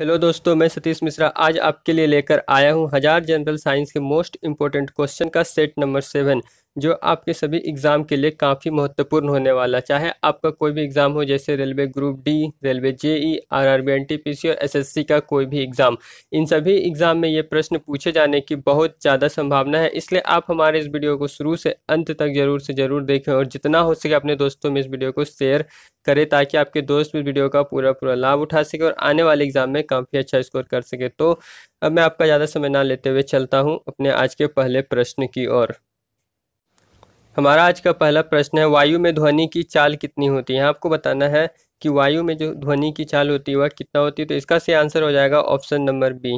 hello दोस्तों मैं सतीश मिश्रा आज आपके लिए लेकर आया हूं हजार जनरल साइंस के मोस्ट इंपॉर्टेंट क्वेश्चन का सेट नंबर सेवन जो आपके सभी एग्ज़ाम के लिए काफ़ी महत्वपूर्ण होने वाला चाहे आपका कोई भी एग्ज़ाम हो जैसे railway group D railway JE R R B N T P C और एस एस सी का कोई भी एग्ज़ाम इन सभी एग्ज़ाम में ये प्रश्न पूछे जाने की बहुत ज़्यादा संभावना है इसलिए आप हमारे इस वीडियो को शुरू से अंत तक ज़रूर से ज़रूर देखें और जितना हो सके अपने दोस्तों में इस वीडियो को शेयर करें ताकि आपके दोस्त भी वीडियो का पूरा पूरा लाभ उठा सके और आने वाले एग्ज़ाम में काफ़ी अच्छा स्कोर कर सके तो अब मैं आपका ज़्यादा समय ना लेते हुए चलता हूँ अपने आज के पहले प्रश्न की ओर हमारा आज का पहला प्रश्न है वायु में ध्वनि की चाल कितनी होती है आपको बताना है कि वायु में जो ध्वनि की चाल होती है वह कितना होती है तो इसका से आंसर हो जाएगा ऑप्शन नंबर बी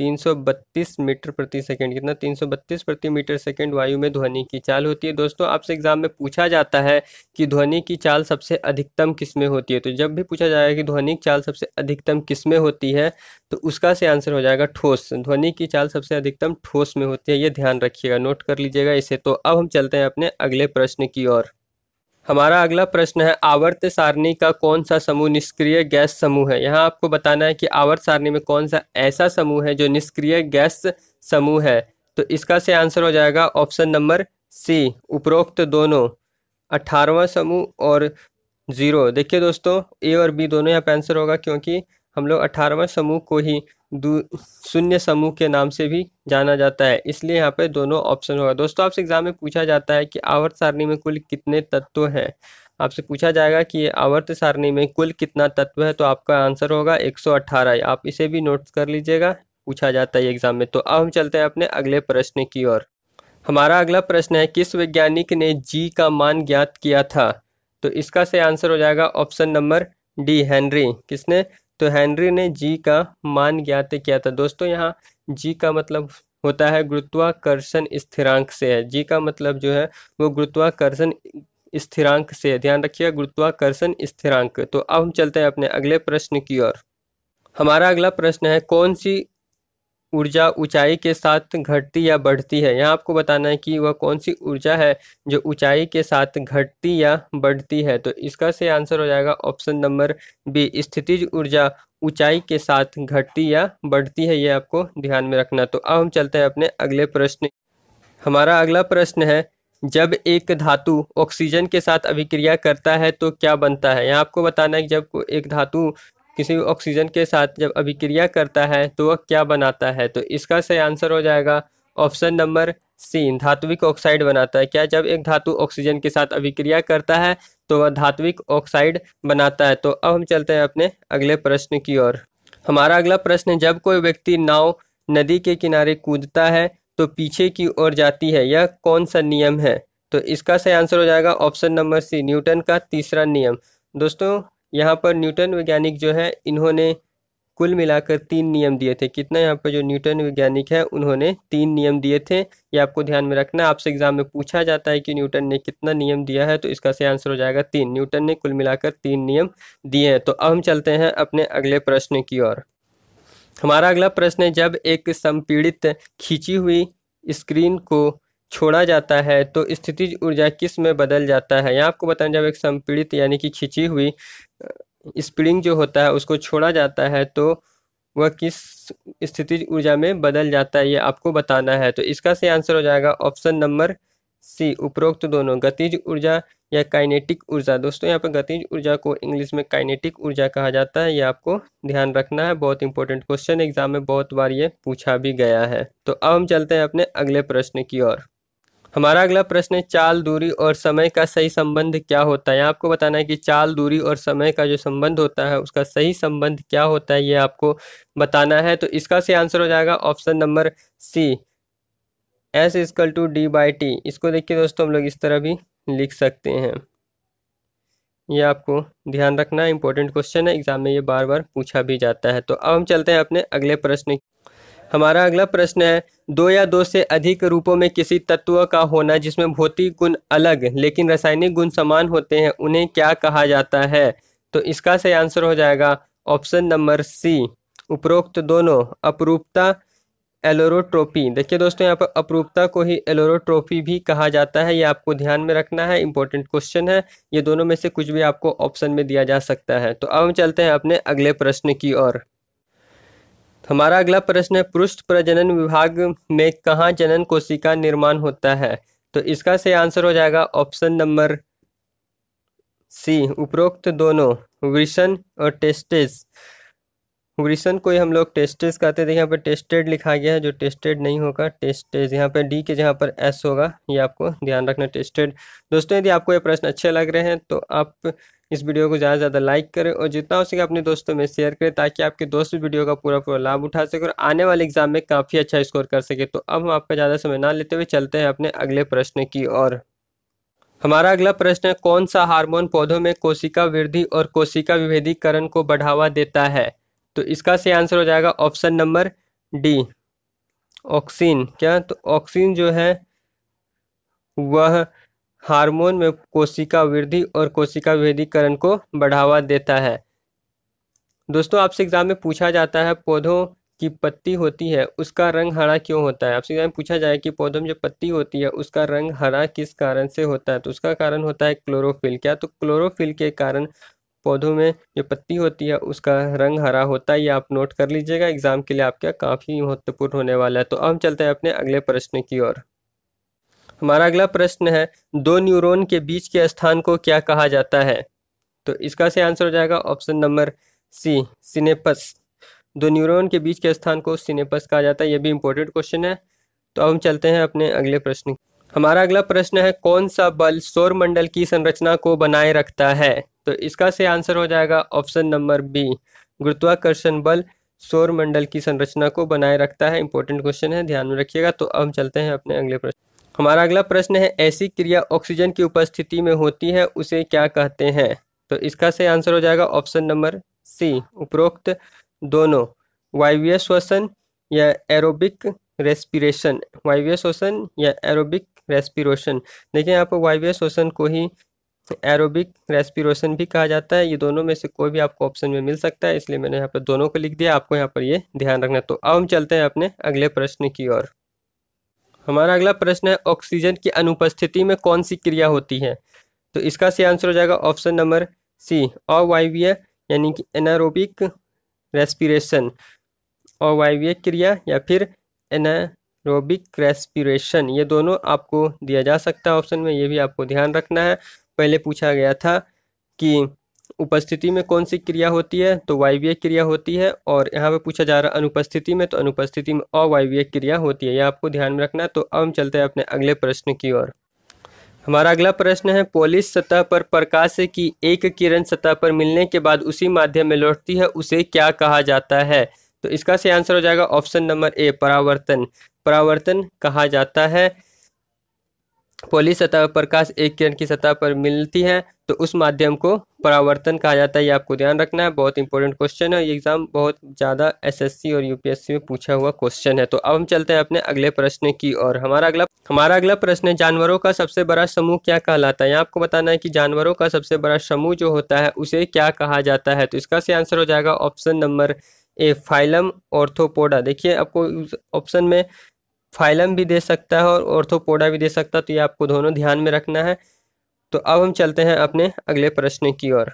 332 मीटर प्रति सेकंड कितना 332 प्रति मीटर सेकंड वायु में ध्वनि की चाल होती है दोस्तों आपसे एग्जाम में पूछा जाता है कि ध्वनि की चाल सबसे अधिकतम किस में होती है तो जब भी पूछा जाएगा कि ध्वनि की चाल सबसे अधिकतम किस में होती है तो उसका से आंसर हो जाएगा ठोस ध्वनि की चाल सबसे अधिकतम ठोस में होती है ये ध्यान रखिएगा नोट कर लीजिएगा इसे तो अब हम चलते हैं अपने अगले प्रश्न की ओर हमारा अगला प्रश्न है आवर्त सारणी का कौन सा समूह निष्क्रिय गैस समूह है यहाँ आपको बताना है कि आवर्त सारणी में कौन सा ऐसा समूह है जो निष्क्रिय गैस समूह है तो इसका से आंसर हो जाएगा ऑप्शन नंबर सी उपरोक्त दोनों अठारवा समूह और ज़ीरो देखिए दोस्तों ए और बी दोनों यहाँ पे आंसर होगा क्योंकि हम लोग अठारहवें समूह को ही शून्य समूह के नाम से भी जाना जाता है इसलिए यहाँ पे दोनों ऑप्शन होगा दोस्तों आपसे एग्जाम में पूछा जाता है कि आवर्त सारणी में कुल कितने तत्व हैं आपसे पूछा जाएगा कि ये आवर्त सारणी में कुल कितना तत्व है तो आपका आंसर होगा 118 आप इसे भी नोट कर लीजिएगा पूछा जाता है एग्जाम में तो अब हम चलते हैं अपने अगले प्रश्न की ओर हमारा अगला प्रश्न है किस वैज्ञानिक ने जी का मान ज्ञात किया था तो इसका से आंसर हो जाएगा ऑप्शन नंबर डी हेनरी किसने तो हेनरी ने जी का मान ज्ञात किया था दोस्तों यहाँ जी का मतलब होता है गुरुत्वाकर्षण स्थिरांक से है जी का मतलब जो है वो गुरुत्वाकर्षण स्थिरांक से ध्यान रखिए गुरुत्वाकर्षण स्थिरांक तो अब हम चलते हैं अपने अगले प्रश्न की ओर हमारा अगला प्रश्न है कौन सी ऊर्जा ऊंचाई के साथ घटती या बढ़ती है यहाँ आपको बताना है कि वह कौन सी ऊर्जा है जो ऊंचाई के साथ घटती या बढ़ती है तो इसका से आंसर हो जाएगा ऑप्शन नंबर बी स्थितिज ऊर्जा ऊंचाई के साथ घटती या बढ़ती है ये आपको ध्यान में रखना तो अब हम चलते हैं अपने अगले प्रश्न हमारा अगला प्रश्न है जब एक धातु ऑक्सीजन के साथ अभिक्रिया करता है तो क्या बनता है यहाँ आपको बताना है कि जब एक धातु किसी ऑक्सीजन के साथ जब अभिक्रिया करता है तो वह क्या बनाता है तो इसका सही आंसर हो जाएगा ऑप्शन नंबर सी धात्विक ऑक्साइड बनाता है क्या जब एक धातु ऑक्सीजन के साथ अभिक्रिया करता है तो वह धात्विक ऑक्साइड बनाता है तो अब हम चलते हैं अपने अगले प्रश्न की ओर हमारा अगला प्रश्न है जब कोई व्यक्ति नाव नदी के किनारे कूदता है तो पीछे की ओर जाती है यह कौन सा नियम है तो इसका सही आंसर हो जाएगा ऑप्शन नंबर सी न्यूटन का तीसरा नियम दोस्तों यहाँ पर न्यूटन वैज्ञानिक जो है इन्होंने कुल मिलाकर तीन नियम दिए थे कितना यहाँ पर जो न्यूटन वैज्ञानिक है उन्होंने तीन नियम दिए थे ये आपको ध्यान में रखना आपसे एग्जाम में पूछा जाता है कि न्यूटन ने कितना नियम दिया है तो इसका सही आंसर हो जाएगा तीन न्यूटन ने कुल मिलाकर तीन नियम दिए हैं तो अब हम चलते हैं अपने अगले प्रश्न की ओर हमारा अगला प्रश्न है जब एक संपीड़ित खींची हुई स्क्रीन को छोड़ा जाता है तो स्थितिज ऊर्जा किस में बदल जाता है यहाँ आपको बताना जब एक संपीड़ित यानी कि खिंची हुई स्प्रिंग जो होता है उसको छोड़ा जाता है तो वह किस स्थितिज ऊर्जा में बदल जाता है ये आपको बताना है तो इसका सही आंसर हो जाएगा ऑप्शन नंबर सी उपरोक्त दोनों गतिज ऊर्जा या काइनेटिक ऊर्जा दोस्तों यहाँ पर गतिज ऊर्जा को इंग्लिश में काइनेटिक ऊर्जा कहा जाता है ये आपको ध्यान रखना है बहुत इंपॉर्टेंट क्वेश्चन एग्जाम में बहुत बार ये पूछा भी गया है तो अब हम चलते हैं अपने अगले प्रश्न की ओर हमारा अगला प्रश्न है चाल दूरी और समय का सही संबंध क्या होता है आपको बताना है कि चाल दूरी और समय का जो संबंध होता है उसका सही संबंध क्या होता है ये आपको बताना है तो इसका से आंसर हो जाएगा option number C S equal to D by T इसको देखिए दोस्तों हम लोग इस तरह भी लिख सकते हैं ये आपको ध्यान रखना इंपॉर्टेंट क्वेश्चन है एग्जाम में ये बार बार पूछा भी जाता है तो अब हम चलते हैं अपने अगले प्रश्न हमारा अगला प्रश्न है दो या दो से अधिक रूपों में किसी तत्व का होना जिसमें भौतिक गुण अलग लेकिन रासायनिक गुण समान होते हैं उन्हें क्या कहा जाता है तो इसका सही आंसर हो जाएगा ऑप्शन नंबर सी उपरोक्त दोनों अपरूपता एलोरोट्रोपी देखिए दोस्तों यहाँ पर अपरूपता को ही एलोरोट्रोपी भी कहा जाता है ये आपको ध्यान में रखना है इंपॉर्टेंट क्वेश्चन है ये दोनों में से कुछ भी आपको ऑप्शन में दिया जा सकता है तो अब हम चलते हैं अपने अगले प्रश्न की ओर हमारा अगला प्रश्न है पृष्ठ प्रजनन विभाग में कहाँ जनन कोशिका निर्माण होता है तो इसका से आंसर हो जाएगा ऑप्शन नंबर सी उपरोक्त दोनों विषण और टेस्टिस ग्रीसन को हम लोग टेस्टेज कहते हैं यहाँ पर टेस्टेड लिखा गया है जो टेस्टेड नहीं होगा टेस्टेज यहाँ पर डी के जहाँ पर एस होगा ये आपको ध्यान रखना टेस्टेड दोस्तों यदि आपको ये प्रश्न अच्छे लग रहे हैं तो आप इस वीडियो को ज़्यादा से ज़्यादा लाइक करें और जितना हो सके अपने दोस्तों में शेयर करें ताकि आपके दोस्त भी वीडियो का पूरा पूरा लाभ उठा सके और आने वाले एग्जाम में काफ़ी अच्छा स्कोर कर सके तो अब हम आपका ज़्यादा समय ना लेते हुए चलते हैं अपने अगले प्रश्न की ओर हमारा अगला प्रश्न है कौन सा हार्मोन पौधों में कोशिका वृद्धि और कोशिका विभेदीकरण को बढ़ावा देता है तो इसका सही आंसर हो जाएगा ऑप्शन नंबर डी ऑक्सीन क्या तो ऑक्सीन जो है वह हार्मोन में कोशिका वृद्धि और कोशिका वृद्धिकरण को बढ़ावा देता है दोस्तों आपसे एग्जाम में पूछा जाता है पौधों की पत्ती होती है उसका रंग हरा क्यों होता है आपसे एग्जाम में पूछा जाए कि पौधों में जो पत्ती होती है उसका रंग हरा किस कारण से होता है तो उसका कारण होता है क्लोरोफिल क्या तो क्लोरोफिल के कारण पौधों में जो पत्ती होती है उसका रंग हरा होता है ये आप नोट कर लीजिएगा एग्ज़ाम के लिए आपका काफ़ी महत्वपूर्ण होने वाला है तो अब चलते हैं अपने अगले प्रश्न की ओर हमारा अगला प्रश्न है दो न्यूरोन के बीच के स्थान को क्या कहा जाता है तो इसका से आंसर हो जाएगा ऑप्शन नंबर सी सिनेपस दो न्यूरोन के बीच के स्थान को सिनेपस कहा जाता है यह भी इंपॉर्टेंट क्वेश्चन है तो अब हम चलते हैं अपने अगले प्रश्न हमारा अगला प्रश्न है कौन सा बल सौर मंडल की संरचना को बनाए रखता है तो इसका से आंसर हो जाएगा ऑप्शन नंबर बी गुरुत्वाकर्षण बल सौर मंडल की संरचना को बनाए रखता है इंपॉर्टेंट क्वेश्चन है ध्यान में रखिएगा तो अब हम चलते हैं अपने अगले प्रश्न हमारा अगला प्रश्न है ऐसी क्रिया ऑक्सीजन की उपस्थिति में होती है उसे क्या कहते हैं तो इसका से आंसर हो जाएगा ऑप्शन नंबर सी उपरोक्त दोनों वायव्य श्वसन या एरोबिक रेस्पिरेशन वायव्य श्वसन या एरोबिक रेस्पिरेशन देखिए आप वायव्य श्वसन को ही एरोबिक रेस्पिरेशन भी कहा जाता है ये दोनों में से कोई भी आपको ऑप्शन में मिल सकता है इसलिए मैंने यहाँ पर दोनों को लिख दिया आपको यहाँ पर ये ध्यान रखना तो अब हम चलते हैं अपने अगले प्रश्न की ओर हमारा अगला प्रश्न है ऑक्सीजन की अनुपस्थिति में कौन सी क्रिया होती है तो इसका सही आंसर हो जाएगा ऑप्शन नंबर सी अवायवीय यानी कि एनारोबिक रेस्पिरेशन अवायवीय क्रिया या फिर एनारोबिक रेस्पिरेशन ये दोनों आपको दिया जा सकता है ऑप्शन में ये भी आपको ध्यान रखना है पहले पूछा गया था कि उपस्थिति में कौन सी क्रिया होती है तो वायव्य क्रिया होती है और यहाँ पे पूछा जा रहा है अनुपस्थिति में तो अनुपस्थिति में अवायव्य क्रिया होती है यह आपको ध्यान में रखना तो अब हम चलते हैं अपने अगले प्रश्न की ओर हमारा अगला प्रश्न है पोलिस सतह पर प्रकाश की एक किरण सतह पर मिलने के बाद उसी माध्यम में लौटती है उसे क्या कहा जाता है तो इसका से आंसर हो जाएगा ऑप्शन नंबर ए परावर्तन परावर्तन कहा जाता है पोली सतह प्रकाश एक किरण की सतह पर मिलती है तो उस माध्यम को परावर्तन कहा जाता है ये आपको ध्यान रखना है बहुत इंपॉर्टेंट क्वेश्चन है ये एग्जाम बहुत ज़्यादा एसएससी और यूपीएससी में पूछा हुआ क्वेश्चन है तो अब हम चलते हैं अपने अगले प्रश्न की और हमारा अगला हमारा अगला प्रश्न है जानवरों का सबसे बड़ा समूह क्या कहलाता है यहाँ आपको बताना है कि जानवरों का सबसे बड़ा समूह जो होता है उसे क्या कहा जाता है तो इसका से आंसर हो जाएगा option number A phylum arthropoda देखिए आपको ऑप्शन में फाइलम भी दे सकता है और ऑर्थोपोडा भी दे सकता है तो ये आपको दोनों ध्यान में रखना है तो अब हम चलते हैं अपने अगले प्रश्न की ओर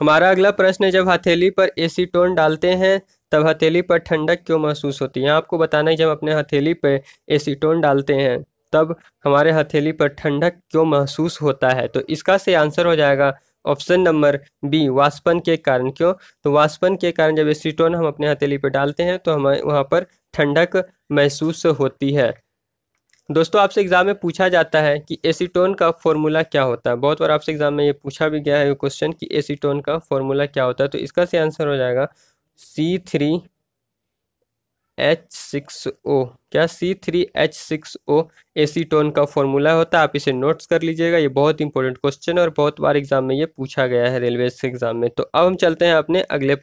हमारा अगला प्रश्न है जब हथेली पर एसीटोन डालते हैं तब हथेली पर ठंडक क्यों महसूस होती है आपको बताना है जब अपने हथेली पर एसीटोन डालते हैं तब हमारे हथेली पर ठंडक क्यों महसूस होता है तो इसका से आंसर हो जाएगा ऑप्शन नंबर बी वाष्पन के कारण क्यों तो वाष्पन के कारण जब एसीटोन हम अपने हथेली पर डालते हैं तो हमें वहाँ पर ठंडक महसूस होती है दोस्तों आपसे एग्जाम में पूछा जाता है कि एसीटोन का फॉर्मूला क्या होता है बहुत बार आपसे एग्जाम में ये पूछा भी गया है क्वेश्चन कि एसीटोन का फॉर्मूला क्या होता है तो इसका सही आंसर हो जाएगा C three H six O क्या C three H six O acetone का फॉर्मूला होता है आप इसे नोट्स कर लीजिएगा ये बहुत इंपॉर्टेंट क्वेश्चन और बहुत बार एग्जाम में ये पूछा गया है रेलवे एग्जाम में तो अब हम चलते हैं अपने अगले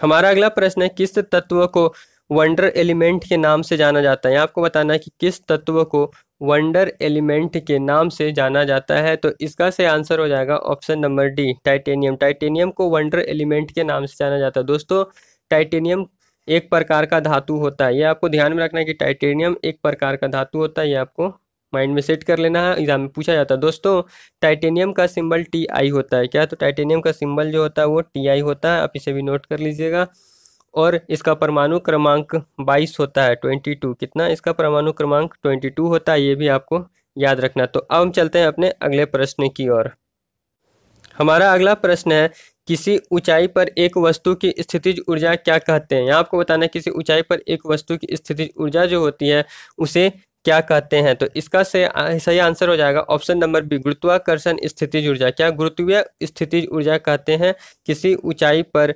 हमारा अगला प्रश्न है किस तत्व को वंडर एलिमेंट के नाम से जाना जाता है आपको बताना है कि किस तत्व को वंडर एलिमेंट के नाम से जाना जाता है तो इसका से आंसर हो जाएगा option number D titanium titanium को वंडर एलिमेंट के नाम से जाना जाता है दोस्तों टाइटेनियम एक प्रकार का धातु होता है ये आपको ध्यान में रखना है कि टाइटेनियम एक प्रकार का धातु होता है ये आपको माइंड में सेट कर लेना है एग्जाम में पूछा जाता है दोस्तों टाइटेनियम का सिंबल टी आई होता है क्या तो टाइटेनियम का सिंबल जो होता है वो टी आई होता है आप इसे भी नोट कर लीजिएगा और इसका परमाणु क्रमांक 22 होता है 22 कितना इसका परमाणु क्रमांक 22 होता है ये भी आपको याद रखना तो अब हम चलते हैं अपने अगले प्रश्न की ओर हमारा अगला प्रश्न है किसी ऊंचाई पर एक वस्तु की स्थितिज ऊर्जा क्या कहते हैं यहाँ आपको बताना है किसी ऊंचाई पर एक वस्तु की स्थितिज ऊर्जा जो होती है उसे क्या कहते हैं तो इसका सही सही आंसर हो जाएगा ऑप्शन नंबर बी गुरुत्वाकर्षण स्थितिज ऊर्जा क्या गुरुत्वीय स्थितिज ऊर्जा कहते हैं किसी ऊंचाई पर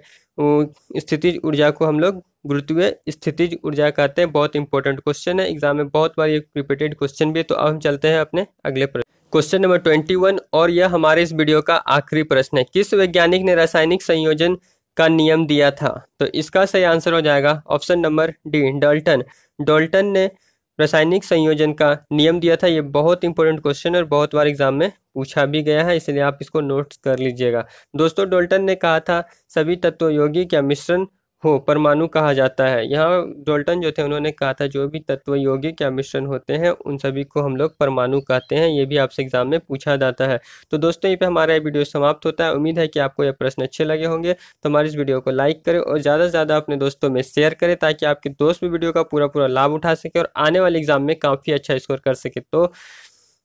स्थितिज ऊर्जा को हम लोग गुरुत्वीय स्थितिज ऊर्जा कहते हैं बहुत इंपॉर्टेंट क्वेश्चन है एग्जाम में बहुत बार ये रिपीटेड क्वेश्चन भी है तो अब हम चलते हैं अपने अगले प्रश्न क्वेश्चन नंबर ट्वेंटी वन और यह हमारे इस वीडियो का आखिरी प्रश्न है किस वैज्ञानिक ने रासायनिक संयोजन का नियम दिया था तो इसका सही आंसर हो जाएगा option number D Dalton Dalton ने रासायनिक संयोजन का नियम दिया था ये बहुत इंपॉर्टेंट क्वेश्चन और बहुत बार एग्जाम में पूछा भी गया है इसलिए आप इसको नोट कर लीजिएगा दोस्तों डोल्टन ने कहा था सभी तत्व योगी क्या मिश्रण हो परमाणु कहा जाता है यहाँ डोल्टन जो थे उन्होंने कहा था जो भी तत्व योगी क्या मिश्रण होते हैं उन सभी को हम लोग परमाणु कहते हैं ये भी आपसे एग्जाम में पूछा जाता है तो दोस्तों यहीं पे हमारा ये वीडियो समाप्त होता है उम्मीद है कि आपको ये प्रश्न अच्छे लगे होंगे तो हमारे इस वीडियो को लाइक करें और ज़्यादा से ज़्यादा अपने दोस्तों में शेयर करें ताकि आपके दोस्त भी वीडियो का पूरा पूरा लाभ उठा सके और आने वाले एग्जाम में काफ़ी अच्छा स्कोर कर सके तो